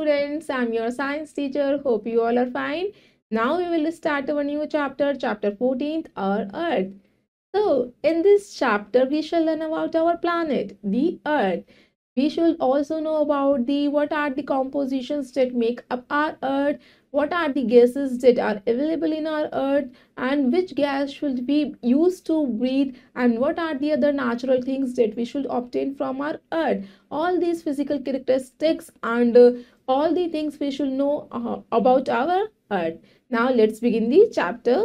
students, I'm your science teacher. Hope you all are fine. Now we will start our new chapter, chapter 14th, our Earth. So in this chapter, we shall learn about our planet, the Earth. We should also know about the what are the compositions that make up our Earth, what are the gases that are available in our earth and which gas should be used to breathe and what are the other natural things that we should obtain from our earth all these physical characteristics and uh, all the things we should know uh, about our earth. Now let's begin the chapter.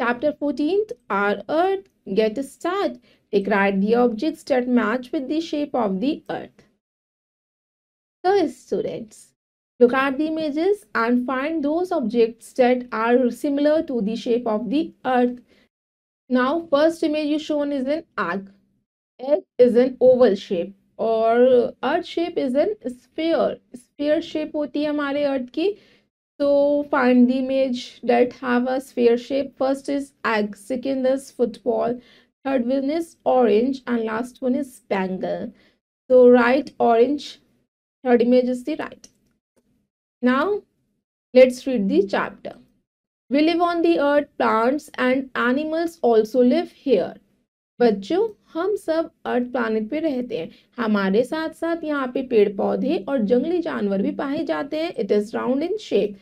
Chapter 14: Our Earth, Get a Start. Take right the objects that match with the shape of the earth. So students, look at the images and find those objects that are similar to the shape of the earth. Now first image you shown is an arc. is an oval shape और earth shape is an sphere sphere shape होती है हमारे earth की तो find the image that है sphere shape first is egg second is football third one is orange and last one is bangle तो right orange third image is the right now let's read the chapter we live on the earth plants and animals also live here बच्चों हम सब अर्थ planet पे रहते हैं हमारे साथ साथ यहाँ पे पेड़ पौधे और जंगली जानवर भी पाए जाते हैं it is round in shape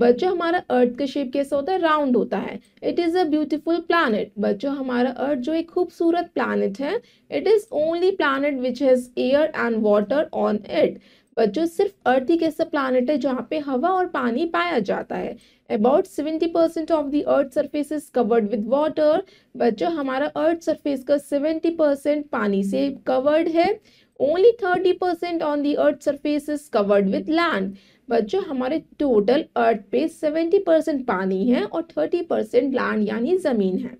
बच्चों हमारा अर्थ का शेप कैसा होता है राउंड होता है it is a beautiful planet बच्चों हमारा अर्थ जो एक खूबसूरत प्लानट है it is only planet which has air and water on it बच्चों सिर्फ अर्थ एक ऐसा प्लानट है जहाँ पे हवा और पानी पाया जाता है about seventy percent of the earth surface is covered with water बच्चों हमारा अर्थ सरफेस का सेवेंटी परसेंट पानी से कवर्ड है only thirty percent on the earth surface is covered with land बच्चों हमारे टोटल अर्थ पे सेवेंटी परसेंट पानी है और थर्टी परसेंट लैंड यानी ज़मीन है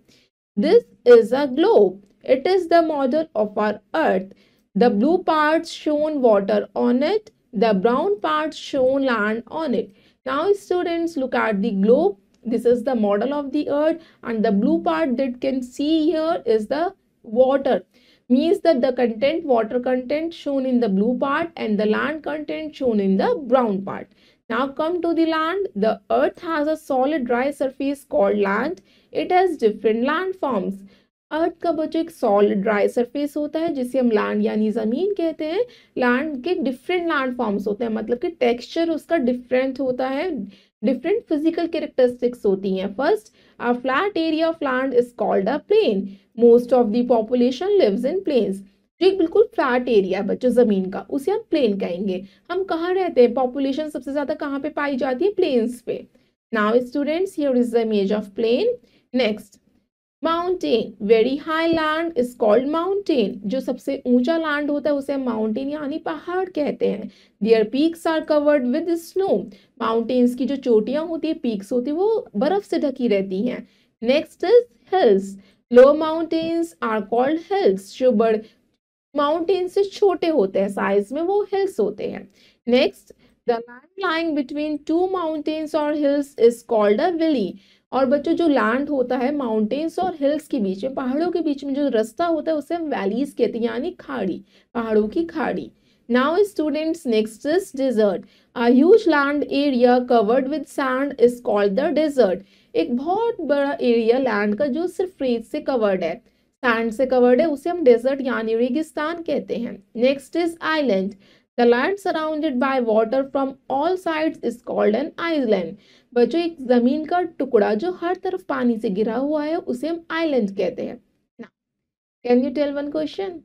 this is a globe it is the model of our earth The hmm. blue parts shown water on it. The brown parts shown land on it. Now students look at the globe. This is the model of the earth and the blue part that can see here is the water means that the content water content shown in the blue part and the land content shown in the brown part. Now come to the land. The earth has a solid dry surface called land. It has different land forms. Earth का बच्चों एक solid dry surface होता है जिसे हम land यानी ज़मीन कहते हैं लैंड के डिफरेंट लैंड फॉर्म्स होते हैं मतलब कि टेक्सचर उसका डिफरेंट होता है डिफरेंट फिजिकल कैरेक्टरिस्टिक्स होती हैं first a flat area of land is called a plain most of the population lives in plains जो एक बिल्कुल फ्लैट एरिया है बच्चों ज़मीन का उसे हम प्लेन कहेंगे हम कहाँ रहते हैं पॉपुलेशन सबसे ज़्यादा कहाँ पे पाई जाती है प्लेन्स पे now students here is the image of plain next mountain very high land is called mountain जो सबसे ऊंचा लैंड होता है उसे माउंटेन यानी पहाड़ कहते हैं their peaks are covered with snow mountains की जो चोटियां होती है पीक्स होती है वो बर्फ से ढकी रहती हैं next is hills low mountains are called hills जो बड़ माउंटेन से छोटे होते हैं साइज में वो हिल्स होते हैं next the land lying between two mountains और hills is called a valley और बच्चों जो लैंड होता है माउंटेन्स और हिल्स के बीच में पहाड़ों के बीच में जो रास्ता होता है उसे हम वैलीज कहते हैं यानी खाड़ी पहाड़ों की खाड़ी now students next is desert A land area covered with sand is called the desert एक बहुत बड़ा एरिया लैंड का जो सिर्फ रेत से कवर्ड है सैंड से कवर्ड है उसे हम डेजर्ट यानी रेगिस्तान कहते हैं next is island the land surrounded by water from all sides is called an island बच्चो एक जमीन का टुकड़ा जो हर तरफ पानी से गिरा हुआ है उसे हम आईलैंड कहते हैं can you tell one question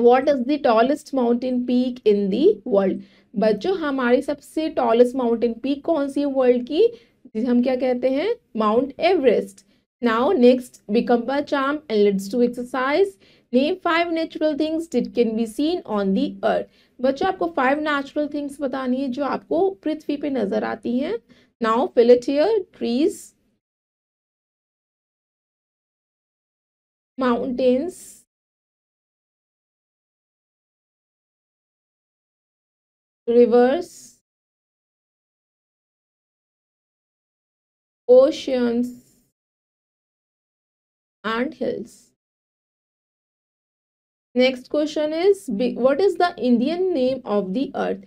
what is the tallest mountain peak in the world बच्चों हमारी सबसे टॉलेस्ट माउंटेन पीक कौन सी है वर्ल्ड की जिसे हम क्या कहते हैं माउंट एवरेस्ट नाउ नेक्स्ट बिकम्बा चाम and let's to exercise name five natural things that can be seen on the earth बच्चों आपको फाइव नेचुरल थिंग्स बतानी है जो आपको पृथ्वी पे नजर आती हैं नाउ फिलेटियर trees mountains rivers oceans and hills next question is what is the Indian name of the earth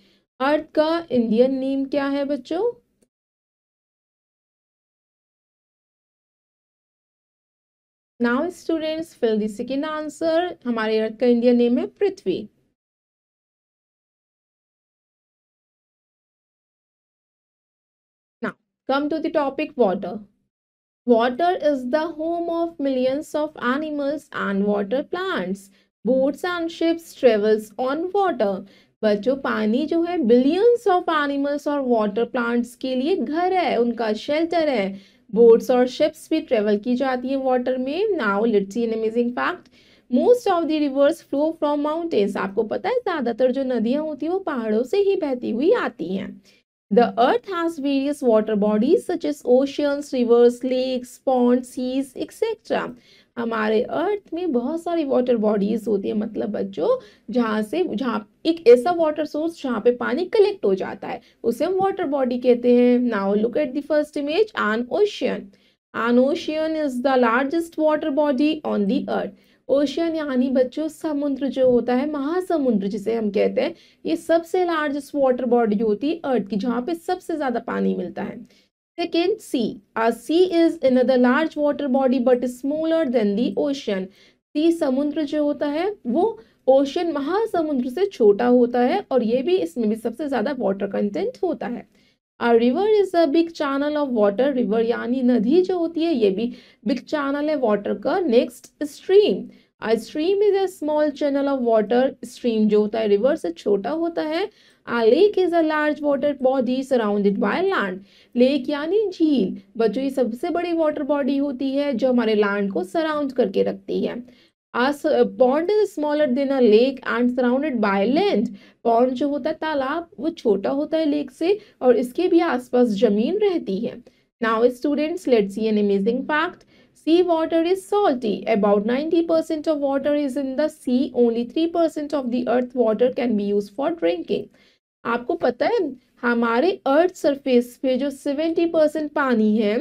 earth का इंडियन नेम क्या है बच्चों now students fill the second answer हमारे अर्थ का इंडियन नेम है पृथ्वी now come to the topic water water is the home of millions of animals and water plants boats and ships travels on water बच्चों पानी जो है billions of animals और water plants के लिए घर है उनका शेल्टर है बोट्स और शिप्स भी ट्रेवल की जाती है वाटर में now let's see an amazing fact most of the rivers flow from mountains आपको पता है ज़्यादातर जो नदियाँ होती हैं वो पहाड़ों से ही बहती हुई आती हैं the earth has various water bodies such as oceans rivers lakes ponds, seas etcetera हमारे अर्थ में बहुत सारी वाटर बॉडीज़ होती है मतलब बच्चों जहाँ से जहाँ एक ऐसा वाटर सोर्स जहाँ पे पानी कलेक्ट हो जाता है उसे हम वाटर बॉडी कहते हैं now look at the first image an ocean an ocean is the largest water body on the earth ocean यानी बच्चों समुद्र जो होता है महासमुद्र जिसे हम कहते हैं ये सबसे लार्जेस्ट वाटर बॉडी होती है अर्थ की जहाँ पे सबसे ज़्यादा पानी मिलता है Second, sea. A sea is another large water body but smaller than the ocean. सी समुद्र जो होता है वो ओशन महासमुद्र से छोटा होता है और ये भी इसमें भी सबसे ज़्यादा वाटर कंटेंट होता है a river is a big channel of water river यानी नदी जो होती है ये भी बिग चैनल है वाटर का next stream stream is a small channel of water stream जो होता है रिवर से छोटा होता है a lake is a large water body surrounded by land lake यानी झील बच्चों ये सबसे बड़ी वाटर बॉडी होती है जो हमारे लैंड को सराउंड करके रखती है pond is smaller than a lake and surrounded by land pond जो होता है तालाब वो छोटा होता है लेक से और इसके भी आसपास जमीन रहती है now students let's see an amazing fact sea water is salty. About 90% of water is in the sea. Only 3% of the earth water can be used for drinking. आपको पता है हमारे अर्थ सरफेस पे जो सेवेंटी परसेंट पानी है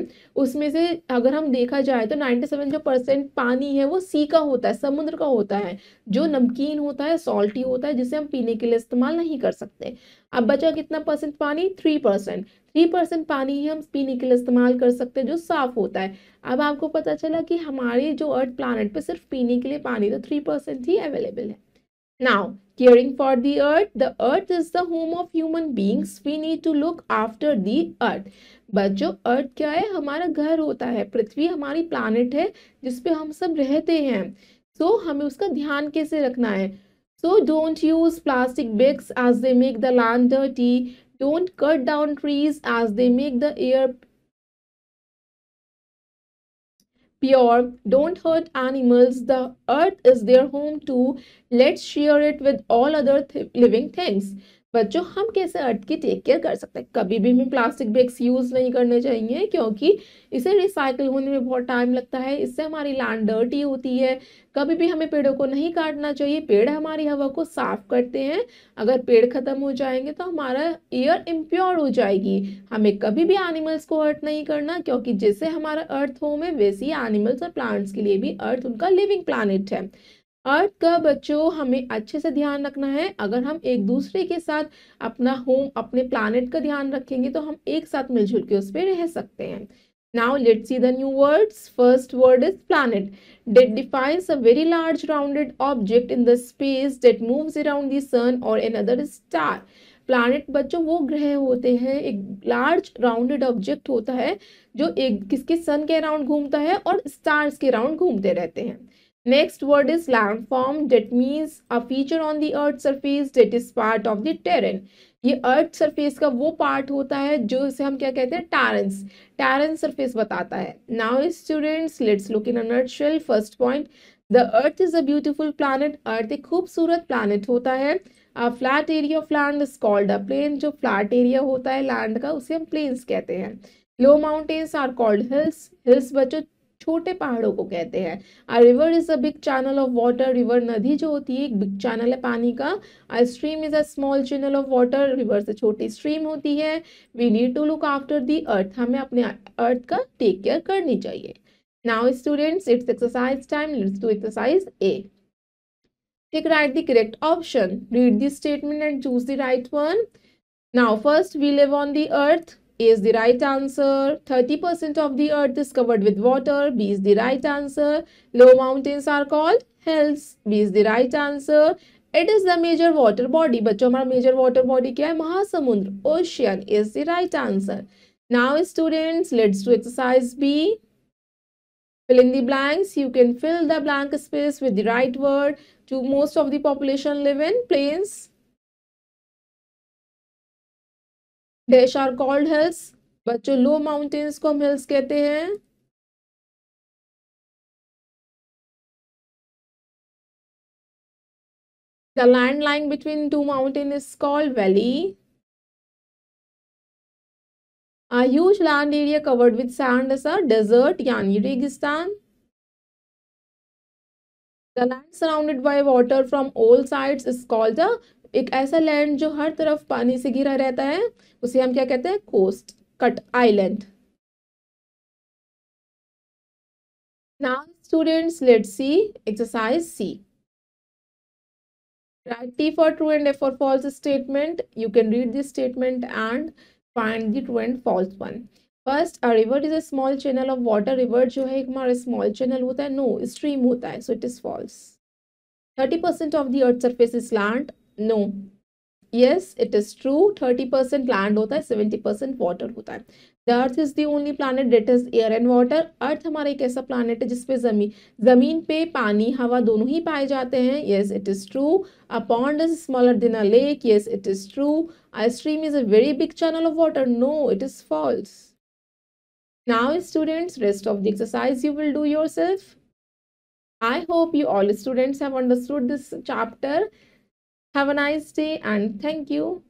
उसमें से अगर हम देखा जाए तो नाइन्टी सेवन जो परसेंट पानी है वो सी का होता है समुद्र का होता है जो नमकीन होता है सॉल्टी होता है जिसे हम पीने के लिए इस्तेमाल नहीं कर सकते अब बचा कितना परसेंट पानी थ्री परसेंट थ्री परसेंट पानी ही हम पीने के लिए इस्तेमाल कर सकते हैं जो साफ़ होता है अब आपको पता चला कि हमारे जो अर्थ प्लानट पर सिर्फ पीने के लिए पानी तो थ्री परसेंट ही अवेलेबल है Now, caring for the earth, the earth is the home of human beings. We need to look after the earth. बच्चों अर्थ क्या है हमारा घर होता है पृथ्वी हमारी प्लानट है जिसपे हम सब रहते हैं सो so, हमें उसका ध्यान कैसे रखना है so don't use plastic bags as they make the land dirty don't cut down trees as they make the air pure, don't hurt animals, the earth is their home too, let's share it with all other th living things. बच्चों हम कैसे अर्थ की take care कर सकते हैं कभी भी हमें प्लास्टिक बैग्स यूज़ नहीं करने चाहिए क्योंकि इसे रिसाइकिल होने में बहुत टाइम लगता है इससे हमारी लैंड डर्टी होती है कभी भी हमें पेड़ों को नहीं काटना चाहिए पेड़ हमारी हवा को साफ करते हैं अगर पेड़ ख़त्म हो जाएंगे तो हमारा एयर इम्प्योर हो जाएगी हमें कभी भी एनिमल्स को अर्थ नहीं करना क्योंकि जैसे हमारा अर्थ होम है वैसे ही एनिमल्स और प्लांट्स के लिए भी अर्थ उनका लिविंग प्लानट है अर्थ का बच्चों हमें अच्छे से ध्यान रखना है अगर हम एक हम्म। दूसरे के साथ अपना होम अपने प्लानट का ध्यान रखेंगे तो हम एक साथ मिलजुल के उस पर रह सकते हैं Now let's see the new words. First word is planet. That defines a very large rounded object in the space that moves around the sun or another star. Planet बच्चों वो ग्रह होते हैं एक लार्ज राउंडेड ऑब्जेक्ट होता है जो एक किसके सन के अराउंड घूमता है और स्टार्स के अराउंड घूमते रहते हैं Next word is landform that means a feature on the earth surface that is part of the terrain. ये अर्थ सरफेस का वो पार्ट होता है जो इसे हम क्या कहते हैं टारेंस टारेंस सरफेस बताता है now students let's look in a nutshell first point the earth is a beautiful planet earth एक खूबसूरत प्लानट होता है a flat area of land is called a plain जो फ्लैट एरिया होता है लैंड का उसे हम प्लेन्स कहते हैं low mountains are called hills hills बच्चों छोटे पहाड़ों को कहते हैं a river is a big channel of water river नदी जो होती है एक बिग चैनल है पानी का a stream is a small channel of water river से छोटी स्ट्रीम होती है we need to look after the earth हमें अपने अर्थ का टेक केयर करनी चाहिए now students it's exercise time let's do exercise A Take write the correct option read the statement and choose the right one now first we live on the earth is the right answer. 30% of the earth is covered with water. B is the right answer. Low mountains are called hills. B is the right answer. It is the major water body. बच्चों हमारा major water body क्या है महासमुद्र Ocean is the right answer. Now students, let's do exercise B. Fill in the blanks. You can fill the blank space with the right word. To most of the population live in plains. Dash are called hills बच्चों low mountains को हम hills कहते हैं the land line between two mountain is called valley a huge land area covered with sand desert यानी रेगिस्तान the land surrounded by water from all side is called the एक ऐसा land जो हर तरफ पानी से घिरा रहता है उसे हम क्या कहते हैं कोस्ट कट island now students let see exercise C write T for true and F for false statement you can read this statement and find the true and false one first a river is a small channel of water river जो है एक हमारा small channel होता है no no, stream होता है so it is false thirty percent of the earth surface is land no yes it is true thirty percent land होता है सेवेंटी परसेंट वाटर होता है the earth is the only planet that is air and water earth हमारा एक ऐसा planet है जिसपे जमीन जमीन पे पानी हवा दोनों ही पाए जाते हैं yes it is true a pond is smaller than a lake yes it is true a stream is a very big channel of water no it is false Now students, rest of the exercise you will do yourself. I hope you all students have understood this chapter Have a nice day and thank you.